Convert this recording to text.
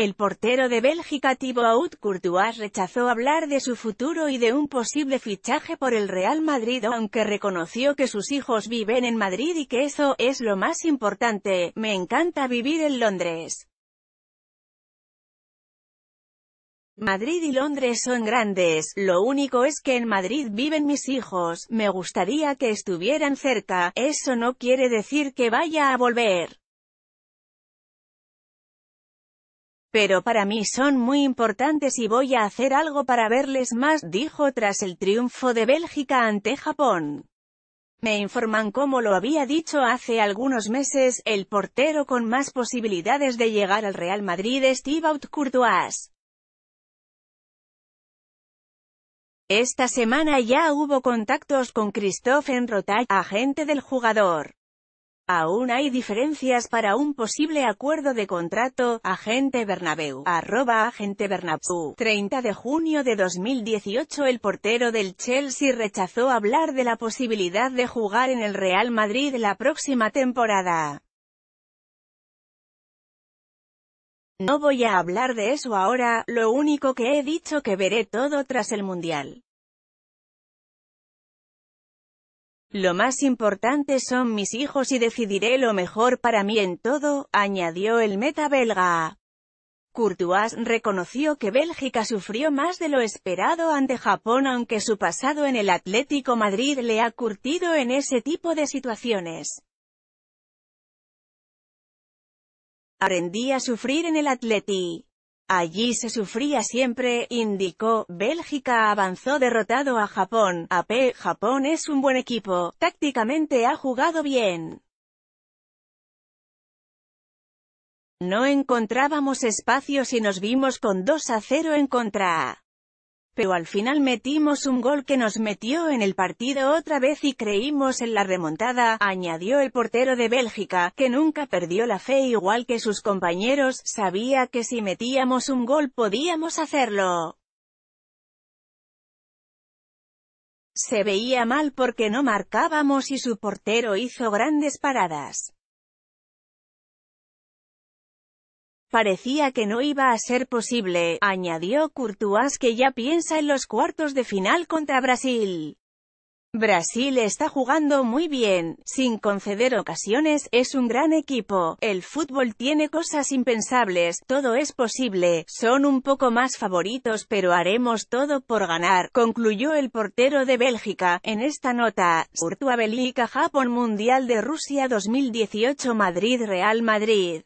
El portero de Bélgica Thibaut Courtois rechazó hablar de su futuro y de un posible fichaje por el Real Madrid aunque reconoció que sus hijos viven en Madrid y que eso es lo más importante, me encanta vivir en Londres. Madrid y Londres son grandes, lo único es que en Madrid viven mis hijos, me gustaría que estuvieran cerca, eso no quiere decir que vaya a volver. Pero para mí son muy importantes y voy a hacer algo para verles más, dijo tras el triunfo de Bélgica ante Japón. Me informan como lo había dicho hace algunos meses, el portero con más posibilidades de llegar al Real Madrid es Thibaut Courtois. Esta semana ya hubo contactos con Christophe Enrotay, agente del jugador. Aún hay diferencias para un posible acuerdo de contrato, agente Bernabeu, arroba agente Bernabeu. 30 de junio de 2018 el portero del Chelsea rechazó hablar de la posibilidad de jugar en el Real Madrid la próxima temporada. No voy a hablar de eso ahora, lo único que he dicho que veré todo tras el Mundial. Lo más importante son mis hijos y decidiré lo mejor para mí en todo, añadió el meta belga. Courtois reconoció que Bélgica sufrió más de lo esperado ante Japón aunque su pasado en el Atlético Madrid le ha curtido en ese tipo de situaciones. Aprendí a sufrir en el Atleti. Allí se sufría siempre, indicó, Bélgica avanzó derrotado a Japón, AP, Japón es un buen equipo, tácticamente ha jugado bien. No encontrábamos espacios y nos vimos con 2 a 0 en contra. Pero al final metimos un gol que nos metió en el partido otra vez y creímos en la remontada, añadió el portero de Bélgica, que nunca perdió la fe igual que sus compañeros, sabía que si metíamos un gol podíamos hacerlo. Se veía mal porque no marcábamos y su portero hizo grandes paradas. Parecía que no iba a ser posible, añadió Courtois que ya piensa en los cuartos de final contra Brasil. Brasil está jugando muy bien, sin conceder ocasiones, es un gran equipo, el fútbol tiene cosas impensables, todo es posible, son un poco más favoritos pero haremos todo por ganar, concluyó el portero de Bélgica, en esta nota, Urtua Bélgica Japón Mundial de Rusia 2018 Madrid Real Madrid.